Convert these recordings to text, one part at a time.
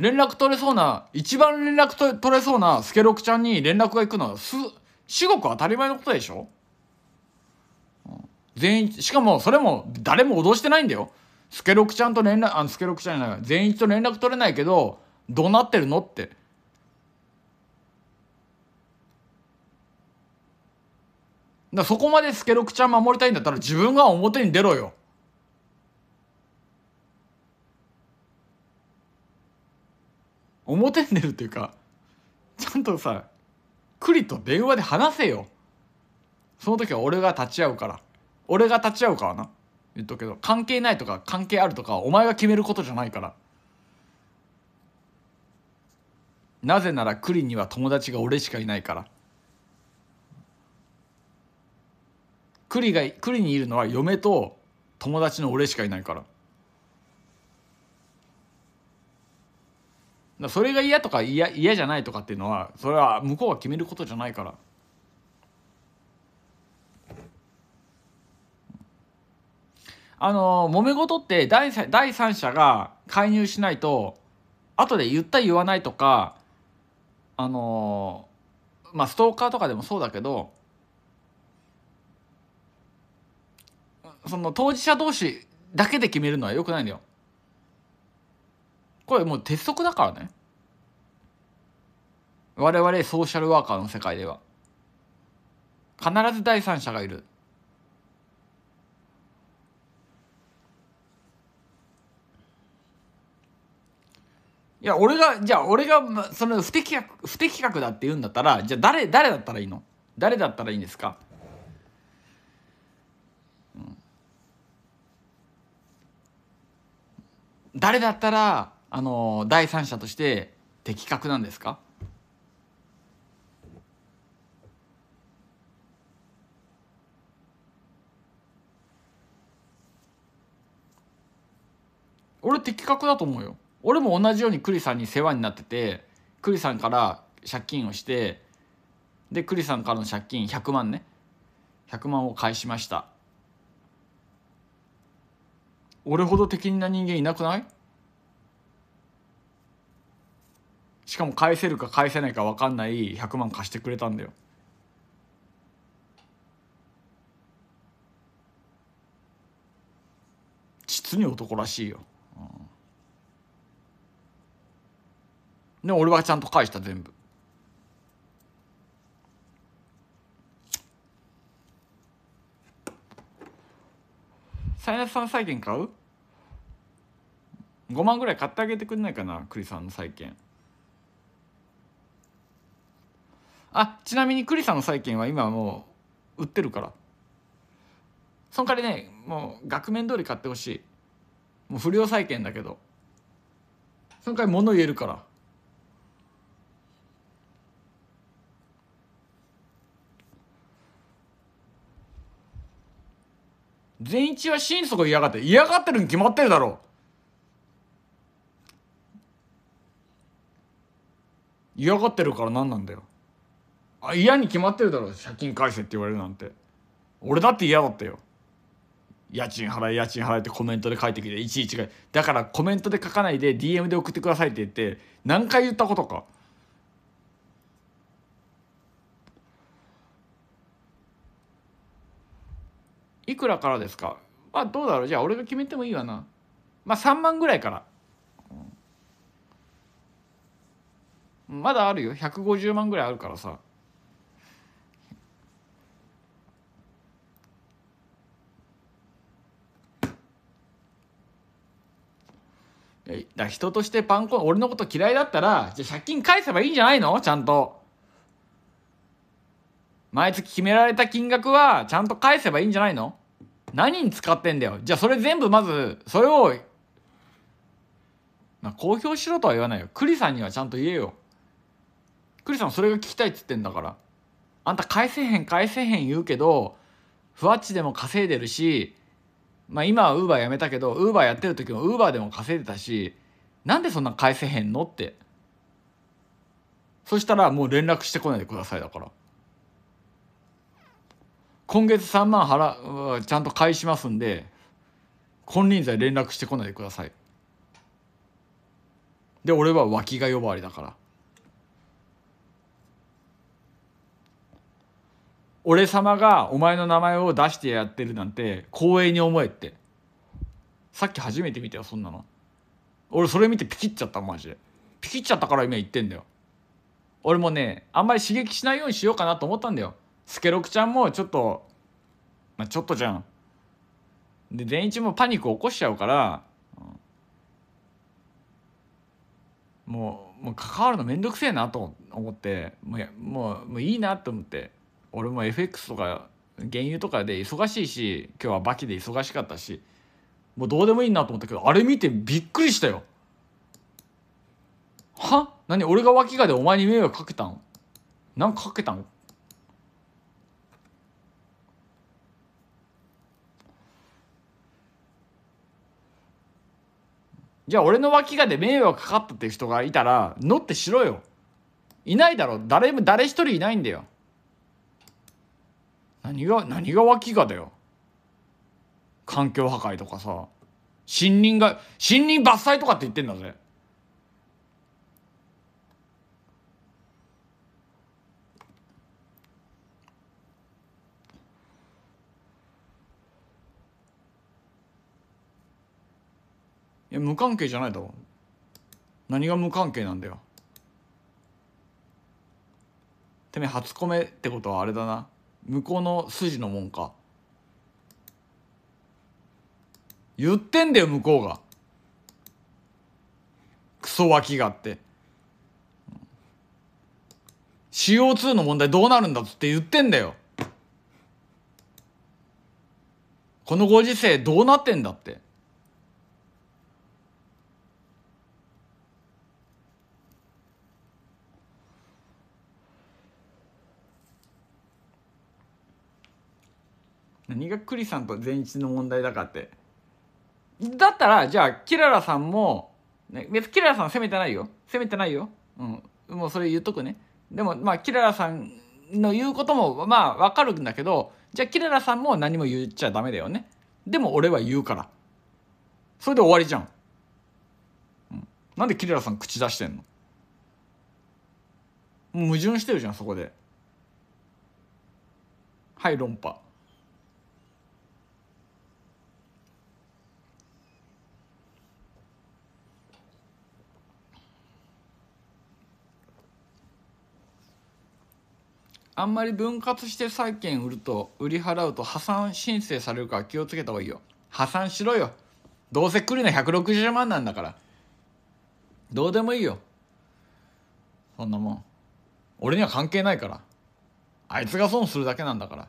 連絡取れそうな、一番連絡取れそうなスケロクちゃんに連絡が行くのはす、至極当たり前のことでしょ全員、しかもそれも誰も脅してないんだよ。スケロクちゃんと連絡、あ、スケロクちゃんじゃない、全員と連絡取れないけど、どうなってるのって。だそこまでスケロクちゃん守りたいんだったら自分が表に出ろよ。表に出るっていうかちゃんとさ栗と電話で話せよその時は俺が立ち会うから俺が立ち会うからな言っとくけど関係ないとか関係あるとかお前が決めることじゃないからなぜなら栗には友達が俺しかいないからリが栗にいるのは嫁と友達の俺しかいないから。それが嫌とか嫌嫌じゃないとかっていうのはそれは向こうは決めることじゃないから。あの揉め事って第第三者が介入しないと後で言った言わないとかあのまあストーカーとかでもそうだけどその当事者同士だけで決めるのはよくないんだよ。これもう鉄則だからね我々ソーシャルワーカーの世界では必ず第三者がいるいや俺がじゃあ俺がその不適格不適格だって言うんだったらじゃあ誰誰だったらいいの誰だったらいいんですか、うん、誰だったらあの第三者として的確なんですか俺的確だと思うよ俺も同じように栗さんに世話になってて栗さんから借金をしてで栗さんからの借金100万ね100万を返しました俺ほど適任な人間いなくないしかも返せるか返せないか分かんない100万貸してくれたんだよ実に男らしいよ、うん、で俺はちゃんと返した全部サイナスさん債券買う ?5 万ぐらい買ってあげてくんないかな栗さんの債券。あちなみにクリさんの債券は今はもう売ってるからその代わりねもう額面通り買ってほしいもう不良債権だけどその代わり物言えるから善一は心底嫌がって嫌がってるに決まってるだろう嫌がってるから何なんだよあ嫌に決まってるだろ借金返せって言われるなんて俺だって嫌だったよ家賃払え家賃払えってコメントで書いてきていちいちがだからコメントで書かないで DM で送ってくださいって言って何回言ったことかいくらからですかまあどうだろうじゃあ俺が決めてもいいわなまあ3万ぐらいから、まだあるよ150万ぐらいあるからさだ人としてパンコ俺のこと嫌いだったらじゃ借金返せばいいんじゃないのちゃんと毎月決められた金額はちゃんと返せばいいんじゃないの何に使ってんだよじゃあそれ全部まずそれをまあ公表しろとは言わないよ栗さんにはちゃんと言えよ栗さんそれが聞きたいっつってんだからあんた返せへん返せへん言うけどふわっちでも稼いでるしまあ、今はウーバーやめたけどウーバーやってる時もウーバーでも稼いでたしなんでそんな返せへんのってそしたらもう連絡してこないでくださいだから今月3万払うちゃんと返しますんで金輪際連絡してこないでくださいで俺は脇が呼ばわりだから。俺様がお前の名前を出してやってるなんて光栄に思えってさっき初めて見たよそんなの俺それ見てピキっちゃったマジでピキっちゃったから今言ってんだよ俺もねあんまり刺激しないようにしようかなと思ったんだよスケロクちゃんもちょっとまあちょっとじゃんで善一もパニック起こしちゃうから、もうもう関わるの面倒くせえなと思ってもうもうもういいなと思って俺も FX とか原油とかで忙しいし今日はバキで忙しかったしもうどうでもいいなと思ったけどあれ見てびっくりしたよは何俺が脇がでお前に迷惑かけたんなんかかけたんじゃあ俺の脇がで迷惑かかったっていう人がいたら乗ってしろよいないだろ誰も誰一人いないんだよ何が何が脇がだよ環境破壊とかさ森林が森林伐採とかって言ってんだぜいや無関係じゃないだろ何が無関係なんだよてめえ初コメってことはあれだな向こうの筋のもんか言ってんだよ向こうがクソ脇があって CO2 の問題どうなるんだっつって言ってんだよこのご時世どうなってんだってがが栗さんと善一の問題だかって。だったら、じゃあ、キララさんも、ね、別キララさん責めてないよ。責めてないよ。うん。もうそれ言っとくね。でも、まあ、キララさんの言うことも、まあ、わかるんだけど、じゃあ、キララさんも何も言っちゃダメだよね。でも、俺は言うから。それで終わりじゃん。うん。なんでキララさん口出してんの矛盾してるじゃん、そこで。はい、論破。あんまり分割して債券売ると売り払うと破産申請されるから気をつけた方がいいよ破産しろよどうせ来るの160万なんだからどうでもいいよそんなもん俺には関係ないからあいつが損するだけなんだから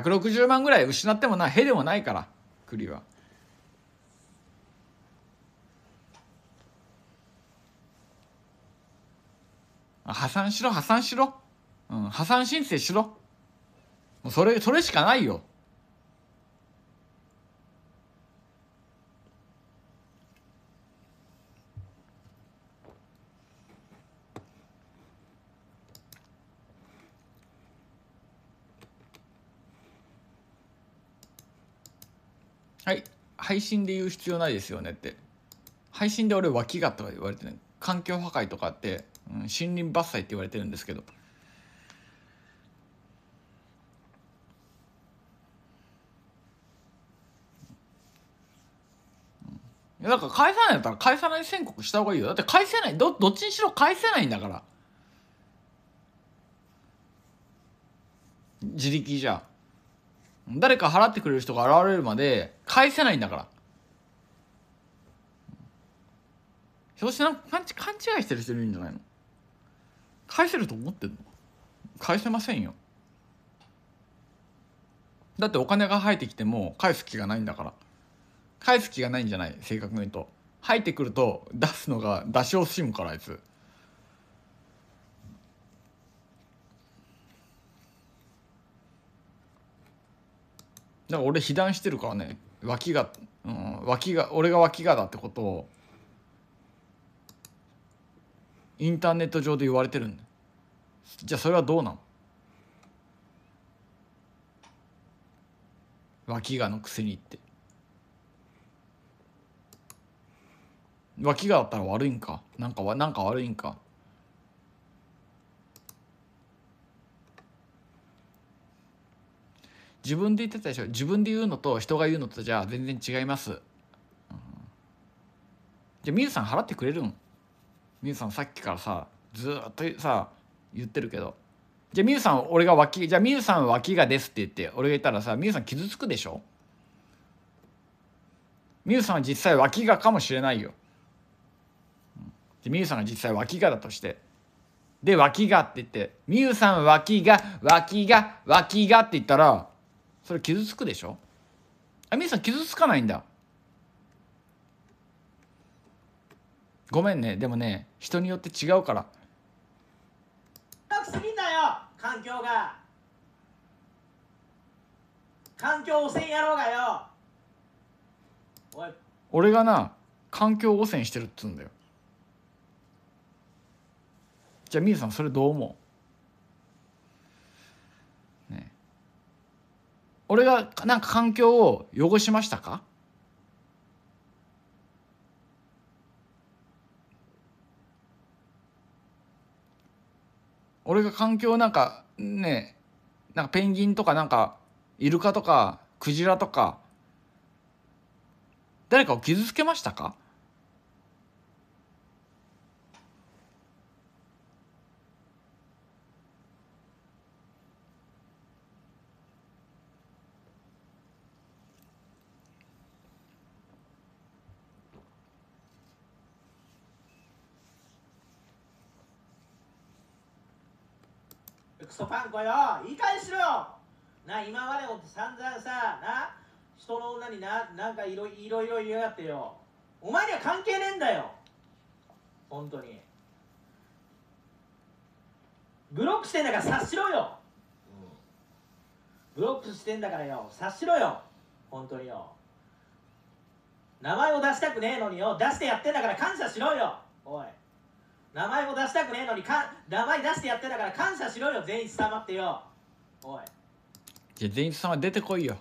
160万ぐらい失ってもなへでもないから栗は。破産しろ破産しろ、うん、破産申請しろもうそれそれしかないよはい配信で言う必要ないですよねって配信で俺脇がとか言われてね環境破壊とかってうん、森林伐採って言われてるんですけど。だから返さないんだったら返さない宣告した方がいいよ。だって返せない。ど、どっちにしろ返せないんだから。自力じゃ。誰か払ってくれる人が現れるまで返せないんだから。そうしてなんか勘違いしてる人いるんじゃないの返せると思ってんの返せませんよだってお金が入ってきても返す気がないんだから返す気がないんじゃない正確に言うと入ってくると出すのが出し惜しむからあいつだから俺被弾してるからね脇が、うん、脇が俺が脇がだってことをインターネット上で言われてるんだじゃあそれはどうなの脇がのくせにって脇がだったら悪いんかなんかなんか悪いんか自分で言ってたでしょ自分で言うのと人が言うのとじゃあ全然違います、うん、じゃあみゆさん払ってくれるんみゆさんさっきからさずっとさ言ってるけどじゃあみゆさん俺が脇じゃあみゆさん脇がですって言って俺が言ったらさみゆさん傷つくでしょみゆさんは実際脇がかもしれないよ。でみゆさんが実際脇がだとしてで脇がって言ってみゆさん脇が脇が脇がって言ったらそれ傷つくでしょあみゆさん傷つかないんだごめんねでもね人によって違うからすぎだよ環境が環境汚染やろうがよおい俺がな環境汚染してるっつうんだよじゃあみゆさんそれどう思うね俺がなんか環境を汚しましたか俺が環境なんかねなんかペンギンとかなんかイルカとかクジラとか誰かを傷つけましたかパンコよいい返しろよな今までも散々さな人の女にななんかいろいろ言いやがってよお前には関係ねえんだよ本当にブロックしてんだから察しろよ、うん、ブロックしてんだからよ察しろよ本当によ名前を出したくねえのによ出してやってんだから感謝しろよおい名前も出したくねえのにか名前出してやってたから感謝しろよ善一様ってよおいじゃ善一様出てこいよ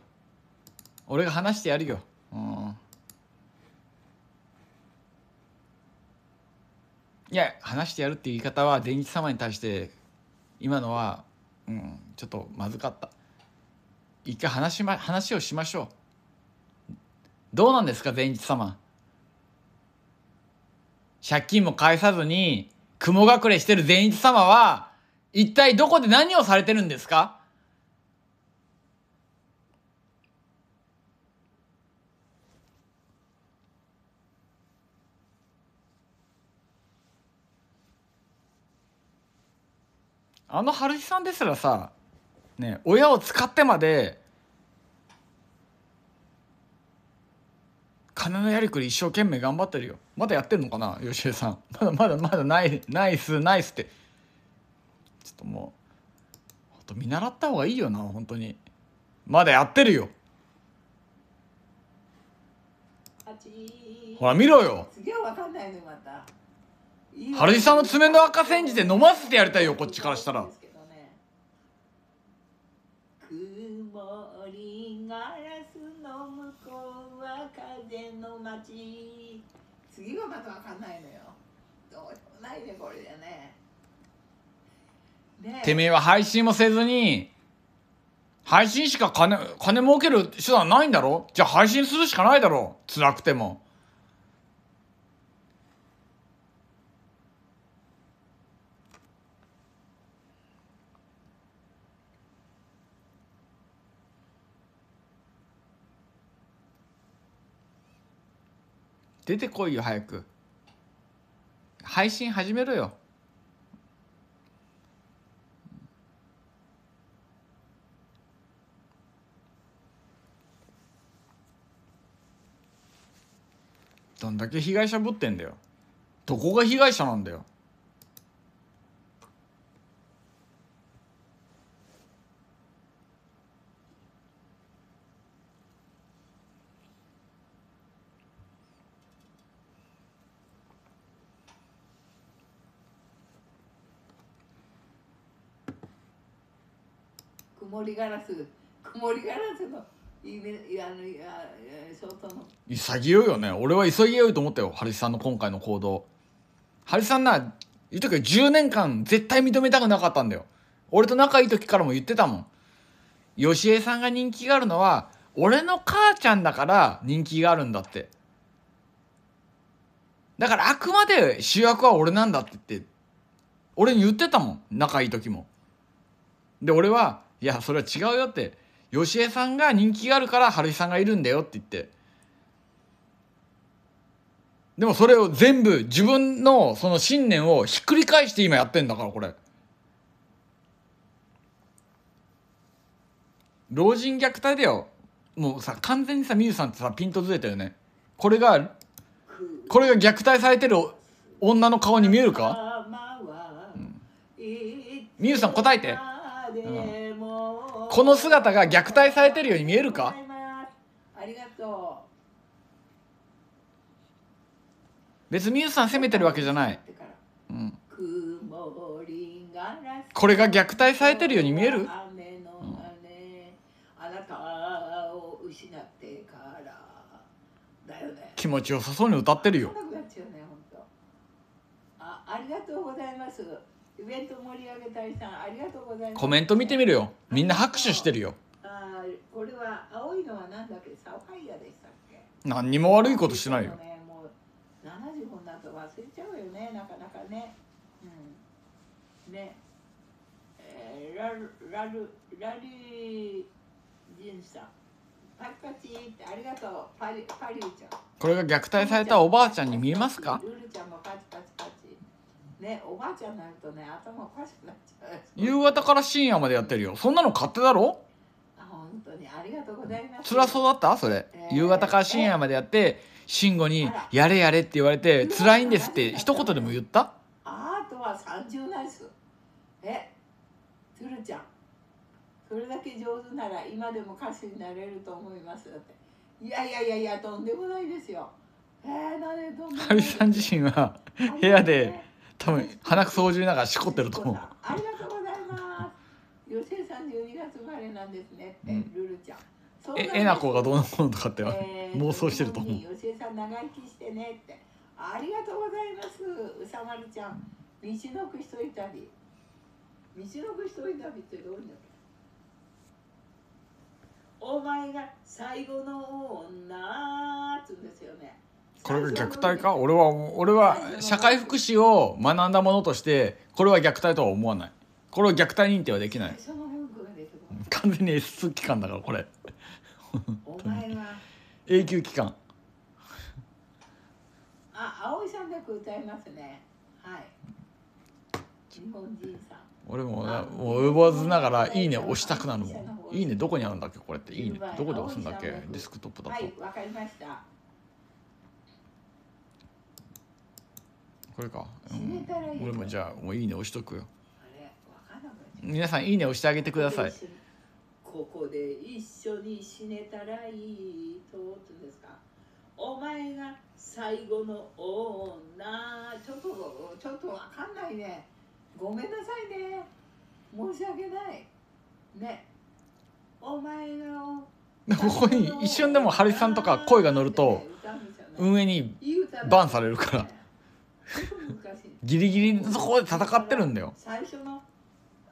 俺が話してやるようんいや話してやるっていう言い方は善一様に対して今のはうんちょっとまずかった一回話し、ま、話をしましょうどうなんですか善一様借金も返さずに、雲隠れしてる善一様は、一体どこで何をされてるんですかあの春日さんですらさ、ね、親を使ってまで金のやりくり一生懸命頑張ってるよまだやってるのかな吉江さん まだまだまだないナイスナイスってちょっともうほんと見習った方がいいよな本当にまだやってるよほら見ろよ次はわかんないねまた原地さんの爪の赤煎じで飲ませてやりたいよこっちからしたら。電の町次がまた分かんないのよどうしようもないねこれでねてめえは配信もせずに配信しか金金儲ける手段ないんだろじゃあ配信するしかないだろ辛くても出てこいよ早く配信始めろよどんだけ被害者ぶってんだよどこが被害者なんだよ曇りガラス曇りガラスのいやあのいやショートの潔いよね俺は急ぎよいと思ったよハリさんの今回の行動ハリさんな言うとき10年間絶対認めたくなかったんだよ俺と仲いい時からも言ってたもんよしえさんが人気があるのは俺の母ちゃんだから人気があるんだってだからあくまで主役は俺なんだってって俺に言ってたもん仲いい時もで俺はいや、それは違うよって。吉江さんが人気があるから春日さんがいるんだよって言って。でもそれを全部自分のその信念をひっくり返して今やってんだから、これ。老人虐待だよ。もうさ、完全にさ、みゆさんってさ、ピントずれたよね。これが、これが虐待されてる女の顔に見えるかみゆ、うん、さん答えて。うんこの姿が虐待されてるように見えるかありがとう別にミユさん責めてるわけじゃない、うん、これが虐待されてるように見える、気持ちよさそうに歌ってるよあありがとうございますイベント盛り上げたりさんありがとうございますコメント見てみるよみんな拍手してるよあこれは青いのはなんだっけサファイアでしたっけ何にも悪いことしないよ、ね、もう70本だと忘れちゃうよねなかなかねうんねえー、ラルラルラリージンさんパチパチってありがとうパリパリちゃんこれが虐待されたおばあちゃんに見えますかルルちゃんもパチパチねおばあちゃんになるとね頭おかしくなっちゃう夕方から深夜までやってるよそんなの勝手だろあ本当にありがとうございます辛そうだったそれ、えー、夕方から深夜までやって慎吾に「やれやれ」って言われて「辛いんです」って一言でも言ったあとは30ナイスえつるちゃんそれだけ上手なら今でも歌手になれると思いますいやいやいやいやとんでもないですよえー、なんでとんでもないハリさん自身は部屋で多分鼻くそをじりながらしこってると思う。ありがとうございます。よせいさん十二月生まれなんですね。うん、ルルちゃん。え、えなこがどうのこうのとかって、えー、妄想してると思う。よせいさん長生きしてねって。ありがとうございます。うさまるちゃん。道のく一人旅。道のく一人旅ってどういうの。お前が最後の女っつうんですよね。これが虐待か俺は俺は社会福祉を学んだものとしてこれは虐待とは思わないこれを虐待認定はできない完全に S 期間だからこれお前は永久期間あ葵さんよく歌いますねはい日本人さん俺ももう及ばずながら「いいね」押したくなるもん「いいね」どこにあるんだっけこれって「いいね」どこで押すんだっけデスクトップだとはいわかりましたこれか、俺もじゃあもういいね押しとくよ皆さんいいね押してあげてくださいここで一緒に死ねたらいいとですかお前が最後の女ちょっとちょっとわかんないねごめんなさいね申し訳ないねお前のここに一瞬でもハリさんとか声が乗ると運営にバンされるから。ギリギリのこで戦ってるんだよ最初の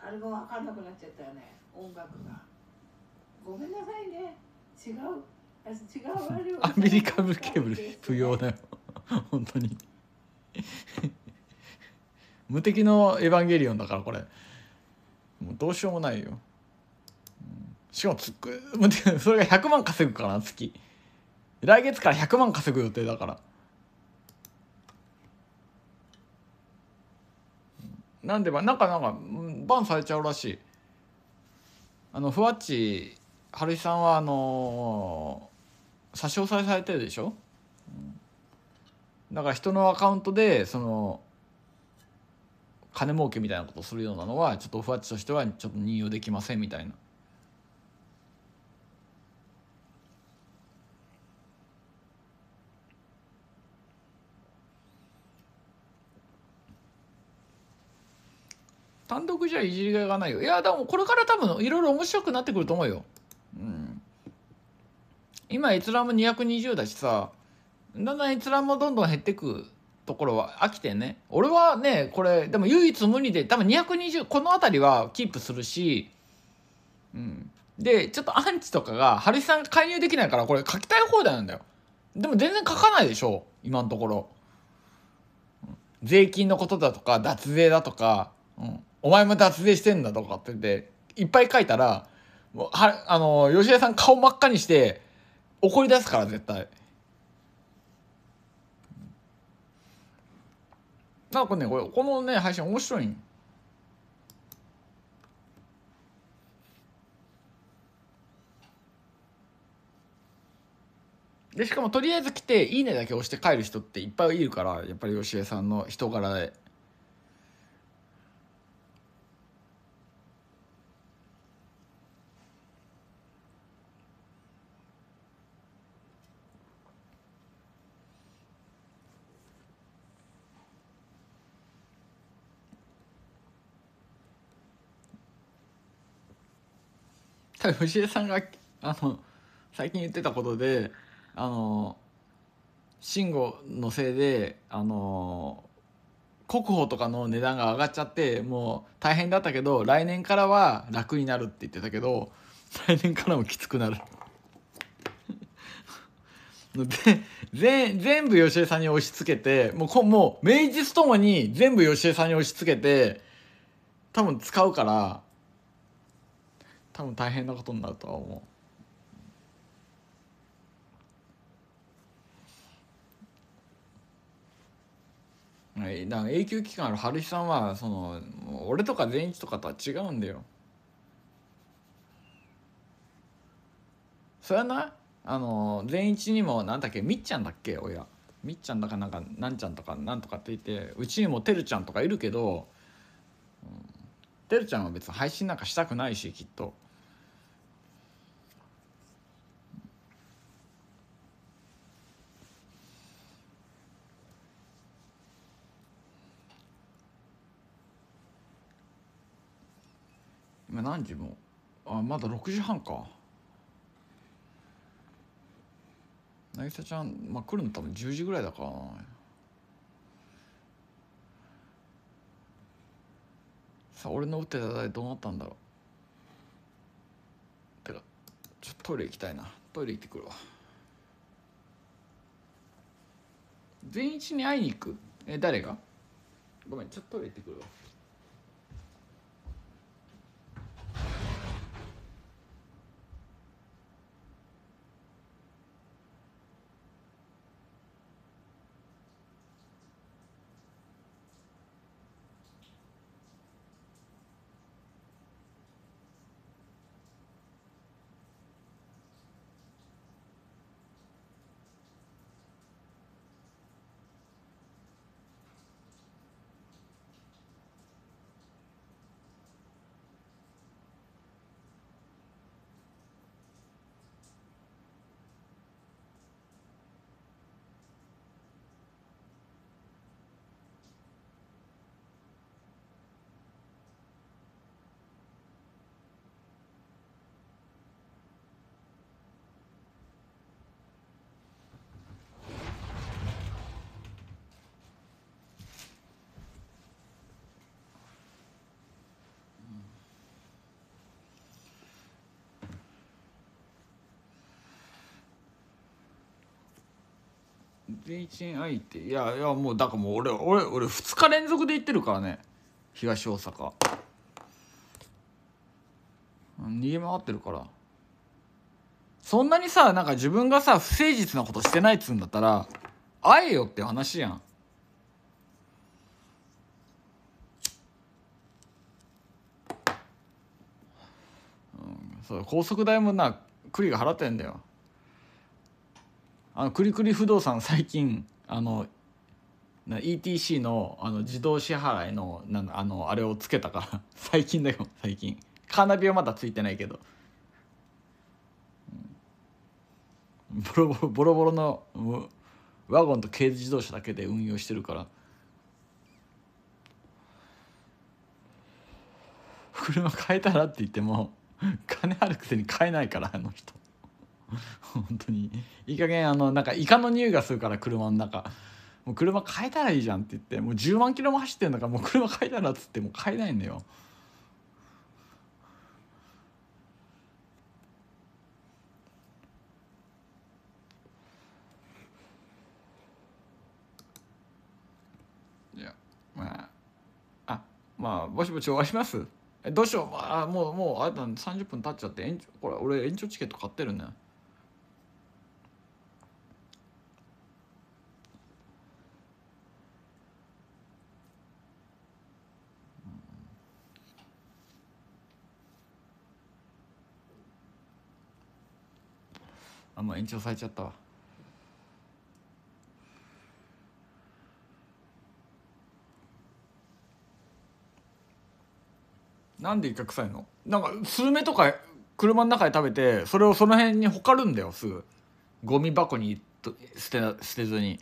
あれが分かんなくなっちゃったよね音楽がごめんなさいね違う違うあれをアメリカブケーブル不要だよ本当に 無敵の「エヴァンゲリオン」だからこれもうどうしようもないよしかもつく無敵それが100万稼ぐから月来月から100万稼ぐ予定だからなんでばなんかなんかバンされちゃうらしいあのふわっち春井さんはあのー、差し押さえされてるでしょ、うん、だから人のアカウントでその金儲けみたいなことするようなのはちょっとふわっちとしてはちょっと任用できませんみたいな単独じゃいじりがいがないよ。いや、でもこれから多分いろいろ面白くなってくると思うよ。うん。今、閲覧も220だしさ、だんだん閲覧もどんどん減ってくところは飽きてね。俺はね、これ、でも唯一無二で、多分220、この辺りはキープするし、うん。で、ちょっとアンチとかが、ハリさん介入できないから、これ書きたい放題なんだよ。でも全然書かないでしょ、今のところ。税金のことだとか、脱税だとか、うん。お前も脱税してんだとかって言って、いっぱい書いたら、もはあの、吉田さん顔真っ赤にして、怒り出すから、絶対。なんかね、これ、このね、配信面白いん。でしかもとりあえず来て「いいね」だけ押して帰る人っていっぱいいるからやっぱり吉江さんの人柄で。回藤井さんがあの最近言ってたことであの慎吾のせいであの国保とかの値段が上がっちゃってもう大変だったけど来年からは楽になるって言ってたけど来年からもきつくなる で全部吉江さんに押し付けてもうこもう名実ともに全部吉江さんに押し付けて多分使うから多分大変なことになるとは思う。はい、だから永久期間ある春日さんはその俺とか善一とかとは違うんだよ。それはなあの善一にもなんだっけみっちゃんだっけ親みっちゃんだかなんかなんちゃんとかなんとかって言ってうちにもてるちゃんとかいるけど、うん、てるちゃんは別に配信なんかしたくないしきっと。今何時もあまだ6時半か渚ちゃん、まあ、来るの多分10時ぐらいだからさあ俺の打ってた台どうなったんだろうてかちょっとトイレ行きたいなトイレ行ってくるわ全一に会いに行くえ誰がごめんちょっとトイレ行ってくるわ全一相手いやいやもうだからもう俺俺俺2日連続で行ってるからね東大阪逃げ回ってるからそんなにさなんか自分がさ不誠実なことしてないっつうんだったら会えよって話やんそう高速代もな栗が払ってんだよあのくりくり不動産最近 あの ETC のあの自動支払いのなんあのあれをつけたから 最近だよ最近カーナビはまだついてないけどボロボロボロボロのワゴンと軽自動車だけで運用してるから 車買えたらって言っても金あるくせに買えないからあの人 本当にいい加減あのなんかイカの匂いがするから車の中もう車変えたらいいじゃんって言ってもう10万キロも走ってるのからもう車変えたらっつってもう変えないんだよいやまああまあぼちぼち終わりますえどうしよう、あ、もうもうあれだ、30分経っちゃって延長これ俺延長チケット買ってるね延長されちゃったわなんでイカ臭いのなんかスルメとか車の中で食べてそれをその辺にほかるんだよすぐゴミ箱に捨て捨てずに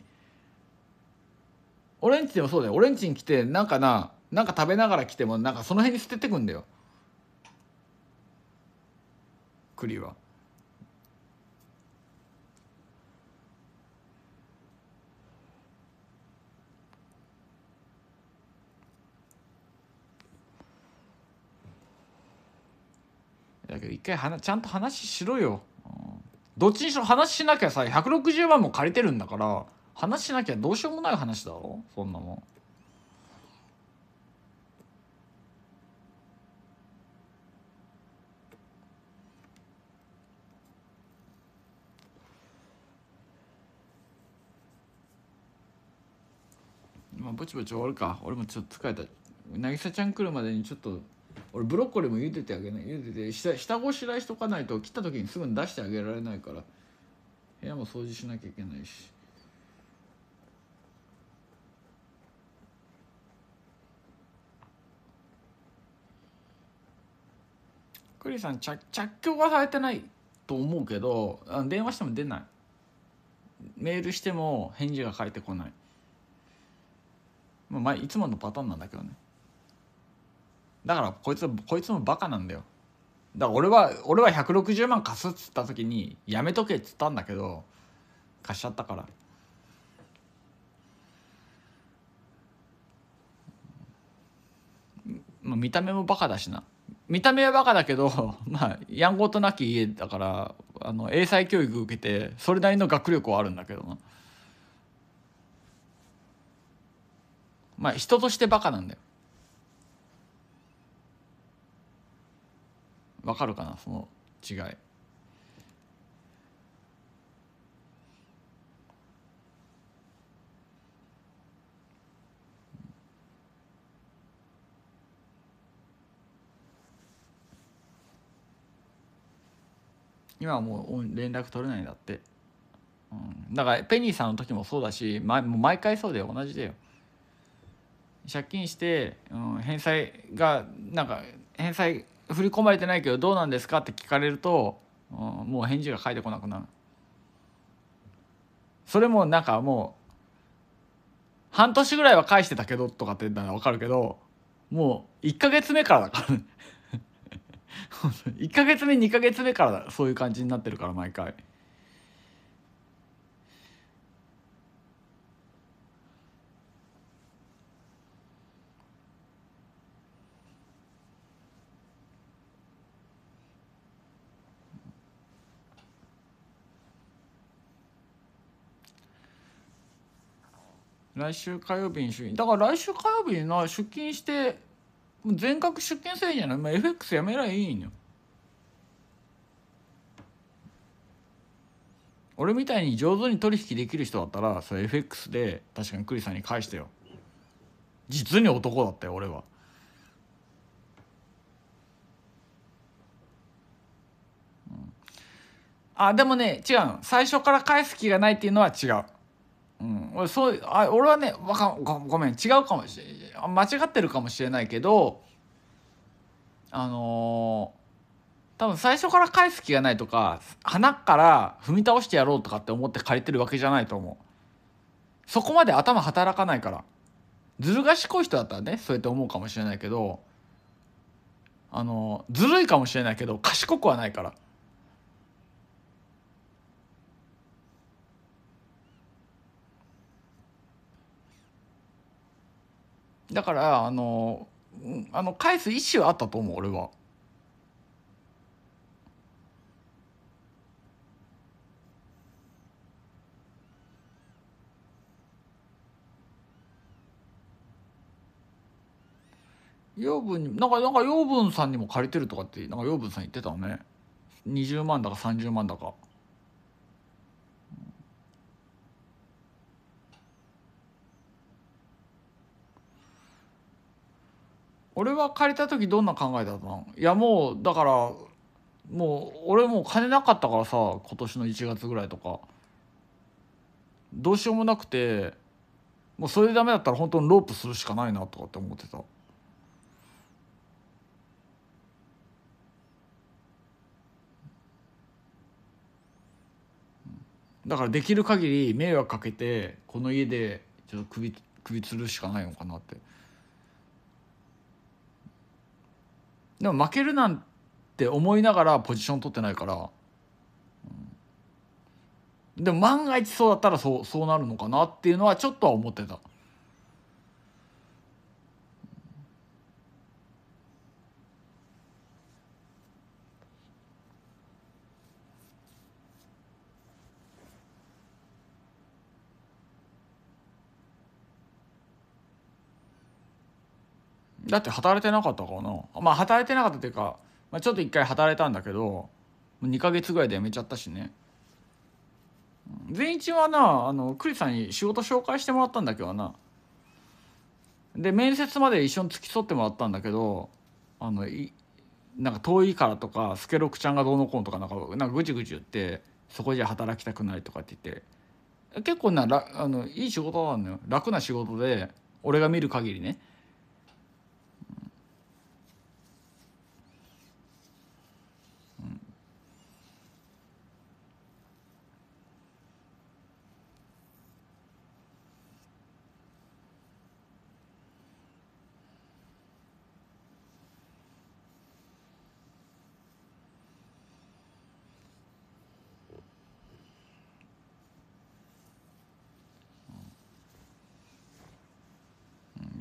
俺んちでもそうだよ俺んちに来てなんかななんか食べながら来てもなんかその辺に捨ててくんだよ栗は。だけど一回はなちゃんと話しろよ、うん、どっちにしろ話しなきゃさ160万も借りてるんだから話しなきゃどうしようもない話だろそんなもん。まあ、ぼちぼち終わるか俺もちょっと疲れた渚ちゃん来るまでにちょっと俺ブロッコリーも茹でてあげない茹でて下下ごしらえしとかないと切った時にすぐに出してあげられないから部屋も掃除しなきゃいけないし。クリさん着着去はされてないと思うけど電話しても出ないメールしても返事が返ってこない、まあ、いつものパターンなんだけどねだからこいつこいつもバカなんだよだから俺は俺は160万貸すっつった時にやめとけっつったんだけど貸しちゃったからまあ見た目もバカだしな見た目はバカだけど まあやんごとなき家だからあの英才教育受けてそれなりの学力はあるんだけどなまあ人としてバカなんだよわかるかなその違い今はもう連絡取れないんだって、うん、だからペニーさんの時もそうだし、ま、もう毎回そうで同じだよ借金して、うん、返済がなんか返済振り込まれてないけどどうなんですかって聞かれると、うん、もう返事が返ってこなくなるそれもなんかもう半年ぐらいは返してたけどとかって言ったら分かるけどもう1か月目からだから1か 月目2か月目からそういう感じになってるから毎回。来週火曜日に出勤だから来週火曜日にな出勤して全額出勤制じゃない、まあ、FX やめりゃいいんよ俺みたいに上手に取引できる人だったらそれ FX で確かに栗さんに返してよ実に男だったよ俺は。あでもね違う最初から返す気がないっていうのは違ううん、俺そうあ俺はねかごごめん違うかもしれ間違ってるかもしれないけどあのー、多分最初から返す気がないとか花から踏み倒してやろうとかって思って借りてるわけじゃないと思うそこまで頭働かないからずる賢い人だったらねそうやって思うかもしれないけどあのー、ずるいかもしれないけど賢くはないから。だからあのあの返す意思はあったと思う俺は。養分になんかなんか養分さんにも借りてるとかってなんか養分さん言ってたのね20万だか30万だか。俺は借りた時どんな考えだったのいやもうだからもう俺もう金なかったからさ今年の1月ぐらいとかどうしようもなくてもうそれでダメだったら本当にロープするしかないなとかって思ってた。だからできる限り迷惑かけてこの家でちょっと首首吊るしかないのかなって。でも負けるなんて思いながらポジション取ってないから、うん、でも万が一そうだったらそうそうなるのかなっていうのはちょっとは思ってた。だって働いてなかったかなまあ働いてなかったっていうか、まあ、ちょっと一回働いたんだけど2ヶ月ぐらいで辞めちゃったしね員一はなあの栗さんに仕事紹介してもらったんだけどなで面接まで一緒に付き添ってもらったんだけどあのいなんか遠いからとかスケロクちゃんがどうのこうのとかなんかなんかぐちぐち言ってそこじゃ働きたくないとかって言って結構なあのいい仕事なんだよ楽な仕事で俺が見る限りね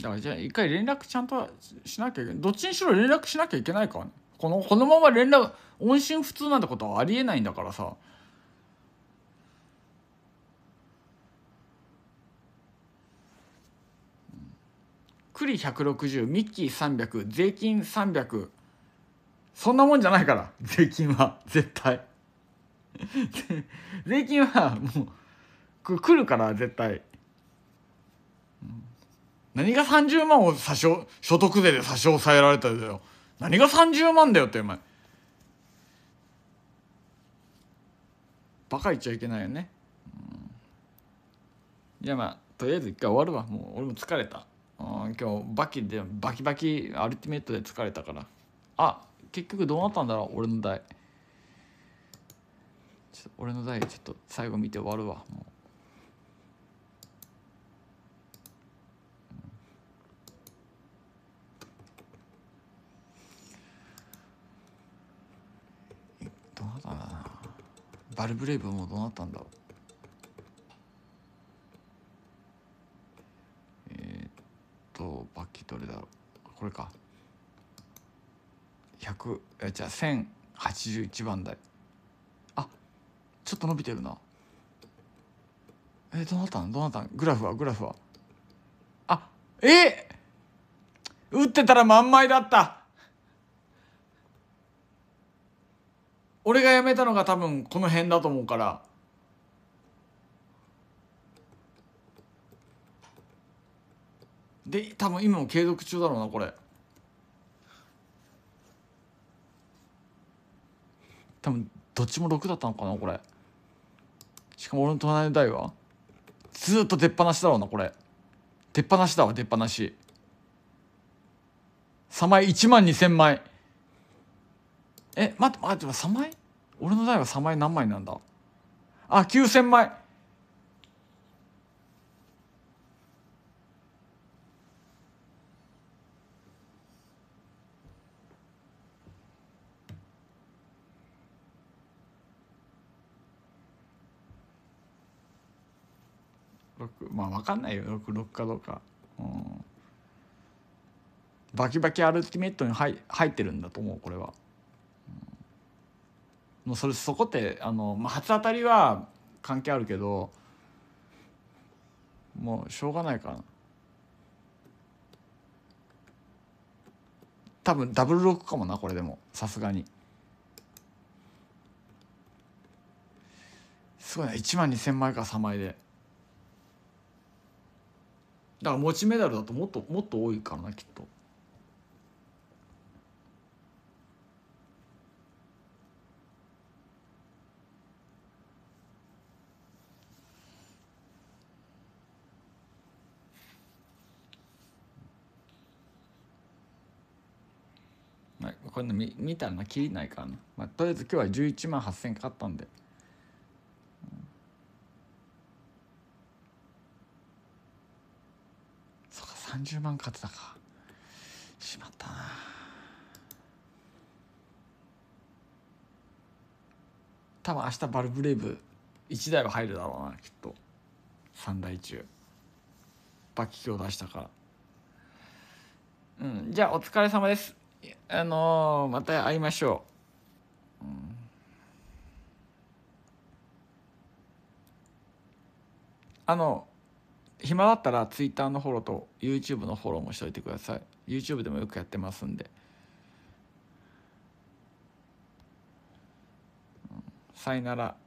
だからじゃあ一回連絡ちゃんとしなきゃいけないどっちにしろ連絡しなきゃいけないかね、このこのまま連絡音信不通なんてことはありえないんだからさ栗160ミッキー300税金300そんなもんじゃないから税金は絶対税金はもう来るから絶対何が30万を差し所得税で差し押さえられたんだよ何が30万だよってお前バカ言っちゃいけないよね、うん、いやまあとりあえず一回終わるわもう俺も疲れた、うん、今日バキでバキバキアルティメットで疲れたからあ結局どうなったんだろう俺の代ちょっと俺の代ちょっと最後見て終わるわもう。バルブレイブもどうなったんだろうえー、っとバッキどれだろうこれか100えじゃあ1081番台あちょっと伸びてるなえー、どうなったんどうなったんグラフはグラフはあえー、打ってたら満枚だった俺が辞めたのが多分この辺だと思うからで多分今も継続中だろうなこれ多分どっちも6だったのかなこれしかも俺の隣の台はずっと出っ放しだろうなこれ出っ放しだわ出っ放し3枚1万2000枚え待って待って3枚俺の代は3枚何枚なんだあ9,000枚まあ分かんないよ66かどうか、うん、バキバキアルティメットに入入ってるんだと思うこれは。もうそれそこってあの、まあ、初当たりは関係あるけどもうしょうがないかな多分ダブルロックかもなこれでもさすがにすごいな1万2,000枚か3枚でだから持ちメダルだともっともっと多いからなきっと。こういうの見見たらなきりないからな、まあ、とりあえず今日は11万8,000かかったんで。30万勝てたかしまったな多分明日バルブレイブ1台は入るだろうなきっと3台中バッキを出したからうんじゃあお疲れ様ですあのー、また会いましょう。あの暇だったら Twitter のフォローと YouTube のフォローもしといてください。YouTube でもよくやってますんで。さよなら。